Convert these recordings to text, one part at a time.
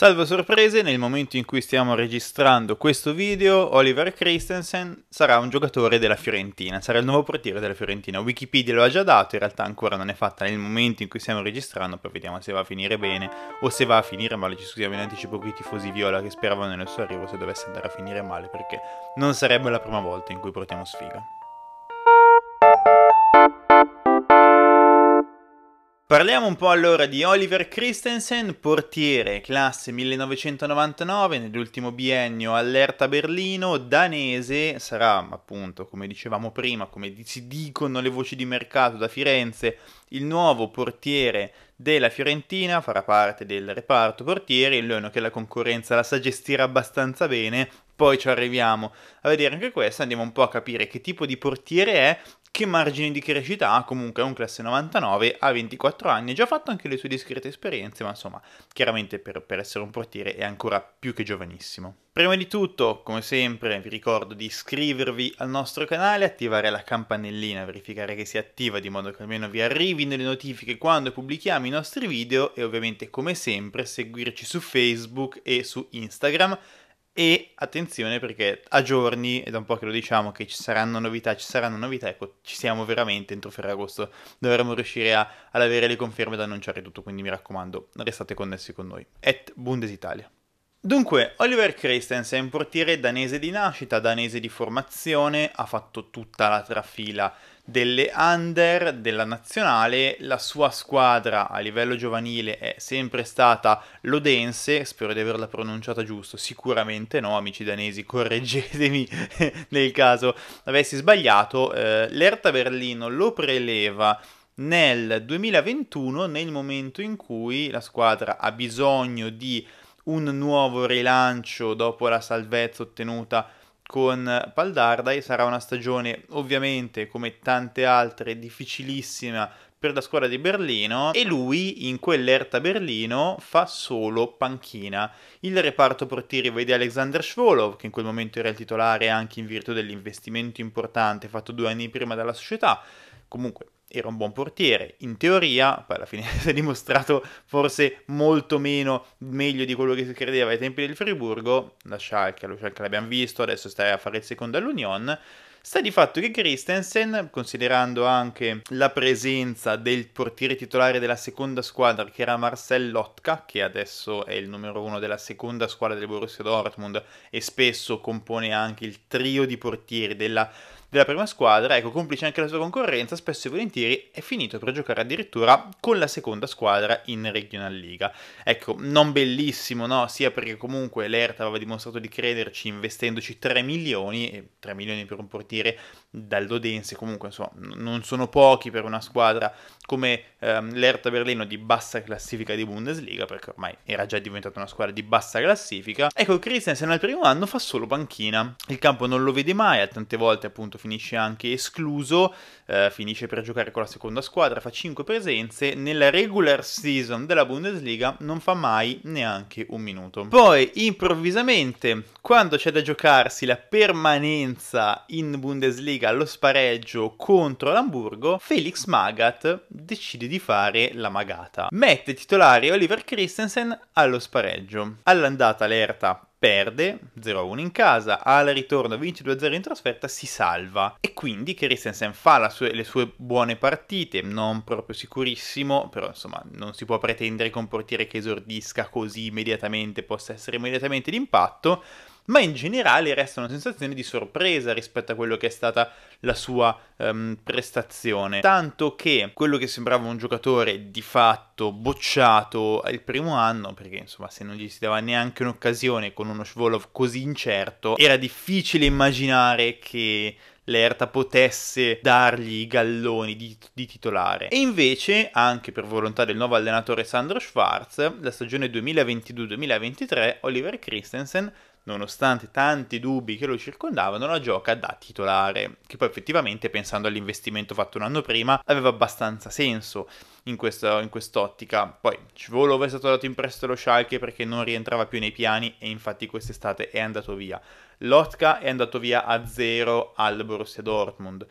Salvo sorprese, nel momento in cui stiamo registrando questo video, Oliver Christensen sarà un giocatore della Fiorentina, sarà il nuovo portiere della Fiorentina. Wikipedia lo ha già dato, in realtà ancora non è fatta nel momento in cui stiamo registrando, poi vediamo se va a finire bene o se va a finire male. Ci scusiamo in anticipo con i tifosi viola che speravano nel suo arrivo se dovesse andare a finire male, perché non sarebbe la prima volta in cui portiamo sfiga. Parliamo un po' allora di Oliver Christensen, portiere, classe 1999, nell'ultimo biennio all'Erta Berlino, danese, sarà appunto, come dicevamo prima, come si dicono le voci di mercato da Firenze, il nuovo portiere della Fiorentina, farà parte del reparto portieri, Leono che la concorrenza la sa gestire abbastanza bene, poi ci arriviamo a vedere anche questo, andiamo un po' a capire che tipo di portiere è che margini di crescita ha comunque è un classe 99 a 24 anni, ha già fatto anche le sue discrete esperienze, ma insomma, chiaramente per, per essere un portiere è ancora più che giovanissimo. Prima di tutto, come sempre, vi ricordo di iscrivervi al nostro canale, attivare la campanellina, verificare che sia attiva di modo che almeno vi arrivi nelle notifiche quando pubblichiamo i nostri video e ovviamente come sempre seguirci su Facebook e su Instagram e attenzione perché a giorni, ed da un po' che lo diciamo, che ci saranno novità, ci saranno novità, ecco, ci siamo veramente entro Ferragosto, dovremmo riuscire a, ad avere le conferme da annunciare tutto, quindi mi raccomando, restate connessi con noi. Et Bundesitalia. Dunque, Oliver Christensen è un portiere danese di nascita, danese di formazione, ha fatto tutta la trafila delle under della nazionale, la sua squadra a livello giovanile è sempre stata l'Odense, spero di averla pronunciata giusto, sicuramente no, amici danesi, correggetemi nel caso avessi sbagliato, eh, l'Erta Berlino lo preleva nel 2021 nel momento in cui la squadra ha bisogno di un nuovo rilancio dopo la salvezza ottenuta con Paldardai. Sarà una stagione ovviamente come tante altre difficilissima per la squadra di Berlino e lui in quell'Erta Berlino fa solo panchina. Il reparto portieri vede Alexander Shvolov, che in quel momento era il titolare anche in virtù dell'investimento importante fatto due anni prima dalla società. Comunque era un buon portiere, in teoria, poi alla fine si è dimostrato forse molto meno meglio di quello che si credeva ai tempi del Friburgo, la Schalke, lo Schalke l'abbiamo visto, adesso sta a fare il secondo all'Union, sta di fatto che Christensen, considerando anche la presenza del portiere titolare della seconda squadra, che era Marcel Lotka, che adesso è il numero uno della seconda squadra del Borussia Dortmund e spesso compone anche il trio di portieri della della prima squadra, ecco, complice anche la sua concorrenza, spesso e volentieri è finito per giocare addirittura con la seconda squadra in Regional Liga. Ecco, non bellissimo, no? Sia perché comunque l'Erta aveva dimostrato di crederci investendoci 3 milioni, 3 milioni per un portiere dal Dodense, comunque insomma, non sono pochi per una squadra come ehm, l'Erta Berlino di bassa classifica di Bundesliga, perché ormai era già diventata una squadra di bassa classifica. Ecco, Christensen al primo anno fa solo panchina, il campo non lo vede mai, a tante volte appunto contratto finisce anche escluso, eh, finisce per giocare con la seconda squadra, fa 5 presenze, nella regular season della Bundesliga non fa mai neanche un minuto. Poi improvvisamente, quando c'è da giocarsi la permanenza in Bundesliga allo spareggio contro l'Amburgo, Felix Magat decide di fare la magata. Mette titolare Oliver Christensen allo spareggio. All'andata l'Erta perde 0-1 in casa, al ritorno vince 2-0 in trasferta, si salva. E quindi Christensen fa sue, le sue buone partite, non proprio sicurissimo, però insomma non si può pretendere che un portiere che esordisca così immediatamente possa essere immediatamente d'impatto ma in generale resta una sensazione di sorpresa rispetto a quello che è stata la sua um, prestazione. Tanto che quello che sembrava un giocatore di fatto bocciato il primo anno, perché insomma se non gli si dava neanche un'occasione con uno Shvolov così incerto, era difficile immaginare che l'Erta potesse dargli i galloni di, di, titolare. E invece, anche per volontà del nuovo allenatore Sandro Schwarz, la stagione 2022-2023 Oliver Christensen nonostante tanti dubbi che lo circondavano, la gioca da titolare, che poi effettivamente, pensando all'investimento fatto un anno prima, aveva abbastanza senso in, questo, in quest'ottica. Poi Scivolova è stato dato in prestito allo Schalke perché non rientrava più nei piani e infatti quest'estate è andato via. Lotka è andato via a zero al Borussia Dortmund.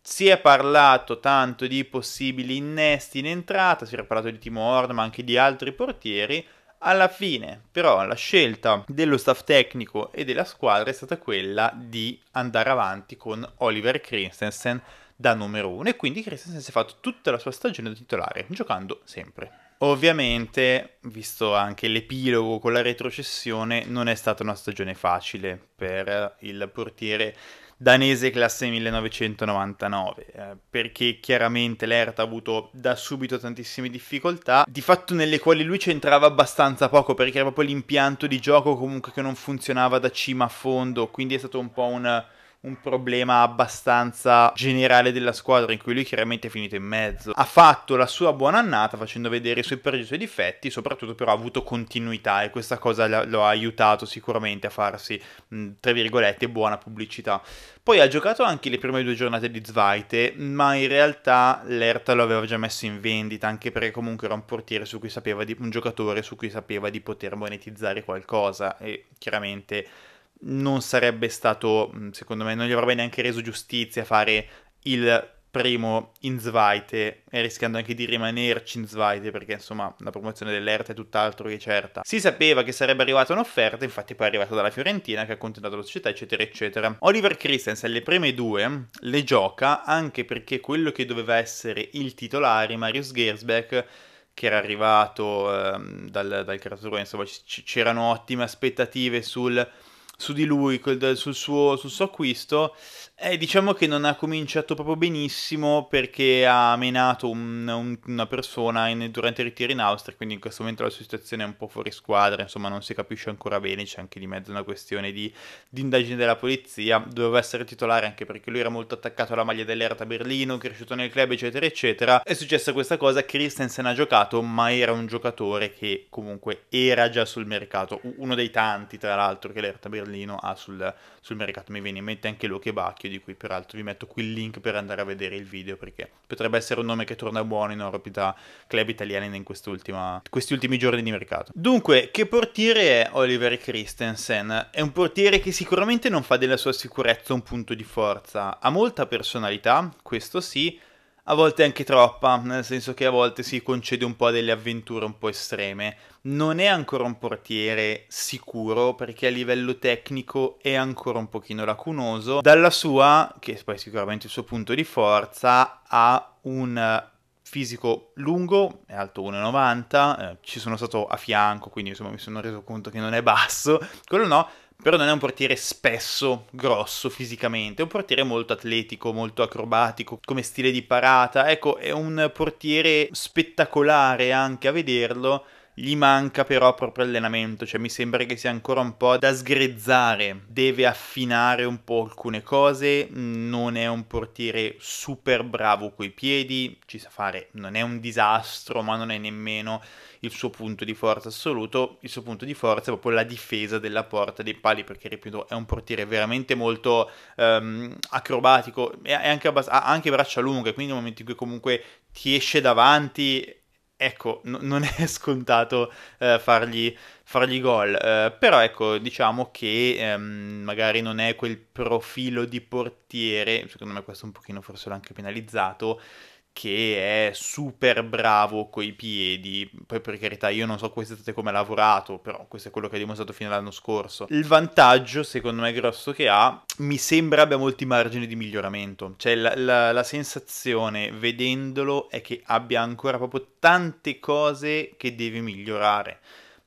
Si è parlato tanto di possibili innesti in entrata, si era parlato di Timo Horn ma anche di altri portieri, alla fine, però, la scelta dello staff tecnico e della squadra è stata quella di andare avanti con Oliver Christensen da numero 1 e quindi Christensen si è fatto tutta la sua stagione da titolare, giocando sempre. Ovviamente, visto anche l'epilogo con la retrocessione, non è stata una stagione facile per il portiere danese classe 1999, eh, perché chiaramente l'Erta ha avuto da subito tantissime difficoltà, di fatto nelle quali lui c'entrava abbastanza poco, perché era proprio l'impianto di gioco comunque che non funzionava da cima a fondo, quindi è stato un po' un un problema abbastanza generale della squadra in cui lui chiaramente è finito in mezzo. Ha fatto la sua buona annata facendo vedere i suoi pregi e i suoi difetti, soprattutto però ha avuto continuità e questa cosa lo ha aiutato sicuramente a farsi, tra virgolette, buona pubblicità. Poi ha giocato anche le prime due giornate di Zvaite, ma in realtà l'Erta lo aveva già messo in vendita, anche perché comunque era un portiere su cui sapeva di, un giocatore su cui sapeva di poter monetizzare qualcosa e chiaramente non sarebbe stato, mm, secondo me, non gli avrebbe neanche reso giustizia fare il primo in Zweite e rischiando anche di rimanerci in Zweite perché insomma la promozione dell'Erta è tutt'altro che certa. Si sapeva che sarebbe arrivata un'offerta, infatti poi è arrivata dalla Fiorentina che ha contentato la società eccetera eccetera. Oliver Christensen le prime due le gioca anche perché quello che doveva essere il titolare Marius Gersbeck che era arrivato eh, dal, dal Crasuro, insomma c- c'erano ottime aspettative sul su di lui, sul suo, sul suo acquisto, eh, diciamo che non ha cominciato proprio benissimo perché ha menato un, un, una persona in, durante il ritiro in Austria, quindi in questo momento la sua situazione è un po' fuori squadra, insomma non si capisce ancora bene, c'è anche di mezzo una questione di, di indagine della polizia, doveva essere titolare anche perché lui era molto attaccato alla maglia dell'Erta Berlino, cresciuto nel club eccetera eccetera. È successa questa cosa, Christensen ha giocato ma era un giocatore che comunque era già sul mercato, uno dei tanti tra l'altro che l'Erta Berlino ha sul, sul mercato, mi viene in mente anche Luke Bacchio che di cui peraltro vi metto qui il link per andare a vedere il video perché potrebbe essere un nome che torna buono in orbita club italiani in questi ultimi giorni di mercato. Dunque, che portiere è Oliver Christensen? È un portiere che sicuramente non fa della sua sicurezza un punto di forza, ha molta personalità, questo sì, a volte anche troppa, nel senso che a volte si concede un po' delle avventure un po' estreme. Non è ancora un portiere sicuro perché a livello tecnico è ancora un pochino lacunoso. Dalla sua, che poi è sicuramente il suo punto di forza, ha un fisico lungo, è alto 1,90, eh, ci sono stato a fianco, quindi insomma mi sono reso conto che non è basso, quello no, però non è un portiere spesso grosso fisicamente, è un portiere molto atletico, molto acrobatico come stile di parata, ecco è un portiere spettacolare anche a vederlo gli manca però proprio allenamento, cioè mi sembra che sia ancora un po' da sgrezzare, deve affinare un po' alcune cose, non è un portiere super bravo coi piedi, ci sa fare, non è un disastro, ma non è nemmeno il suo punto di forza assoluto, il suo punto di forza è proprio la difesa della porta dei pali, perché ripeto, è un portiere veramente molto ehm, acrobatico, è anche abbas- ha anche braccia lunghe, quindi nel momento in cui comunque ti esce davanti ecco, n- non è scontato eh, fargli, fargli, gol, eh, però ecco, diciamo che ehm, magari non è quel profilo di portiere, secondo me questo un pochino forse l'ha anche penalizzato, che è super bravo coi piedi, poi per carità io non so quest'estate come ha lavorato, però questo è quello che ha dimostrato fino all'anno scorso. Il vantaggio, secondo me, grosso che ha, mi sembra abbia molti margini di miglioramento, cioè la, la, la sensazione vedendolo è che abbia ancora proprio tante cose che deve migliorare,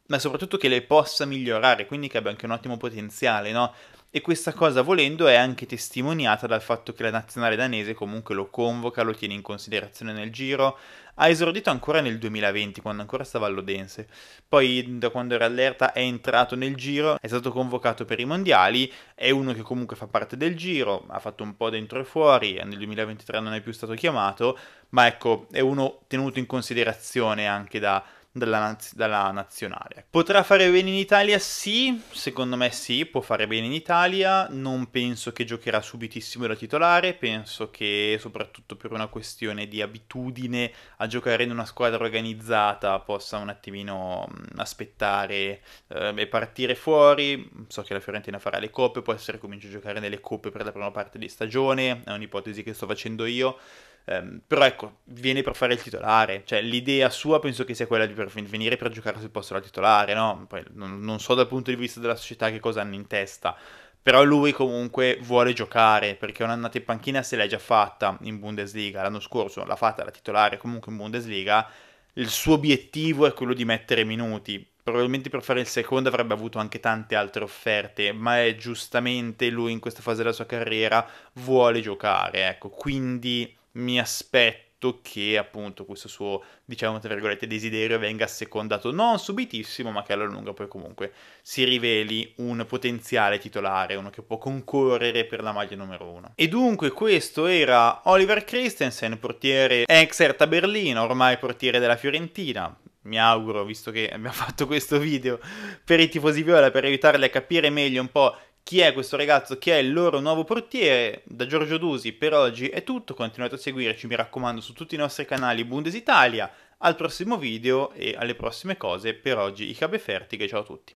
ma soprattutto che le possa migliorare, quindi che abbia anche un ottimo potenziale, no? e questa cosa volendo è anche testimoniata dal fatto che la nazionale danese comunque lo convoca, lo tiene in considerazione nel giro, ha esordito ancora nel 2020 quando ancora stava all'Odense, poi da quando era allerta è entrato nel giro, è stato convocato per i mondiali, è uno che comunque fa parte del giro, ha fatto un po' dentro e fuori, nel 2023 non è più stato chiamato, ma ecco è uno tenuto in considerazione anche da dalla, naz- dalla, nazionale. Potrà fare bene in Italia? Sì, secondo me sì, può fare bene in Italia. Non penso che giocherà subitissimo da titolare, penso che soprattutto per una questione di abitudine a giocare in una squadra organizzata possa un attimino aspettare eh, e partire fuori. So che la Fiorentina farà le coppe, può essere comincia a giocare nelle coppe per la prima parte di stagione, è un'ipotesi che sto facendo io. Um, però ecco, viene per fare il titolare, cioè l'idea sua penso che sia quella di per venire per giocare sul posto da titolare, no? Poi, non, non so dal punto di vista della società che cosa hanno in testa, però lui comunque vuole giocare perché un'annata in panchina se l'è già fatta in Bundesliga, l'anno scorso l'ha fatta la titolare comunque in Bundesliga, il suo obiettivo è quello di mettere minuti, probabilmente per fare il secondo avrebbe avuto anche tante altre offerte, ma è giustamente lui in questa fase della sua carriera vuole giocare, ecco, quindi mi aspetto che appunto questo suo, diciamo tra virgolette, desiderio venga secondato non subitissimo, ma che alla lunga poi comunque si riveli un potenziale titolare, uno che può concorrere per la maglia numero uno. E dunque questo era Oliver Christensen, portiere ex Erta Berlino, ormai portiere della Fiorentina, mi auguro, visto che abbiamo fatto questo video per i tifosi viola, per aiutarli a capire meglio un po' chi è questo ragazzo, chi è il loro nuovo portiere. Da Giorgio Dusi per oggi è tutto, continuate a seguirci mi raccomando su tutti i nostri canali Bundes Italia, al prossimo video e alle prossime cose, per oggi Icabe Fertiche, ciao a tutti.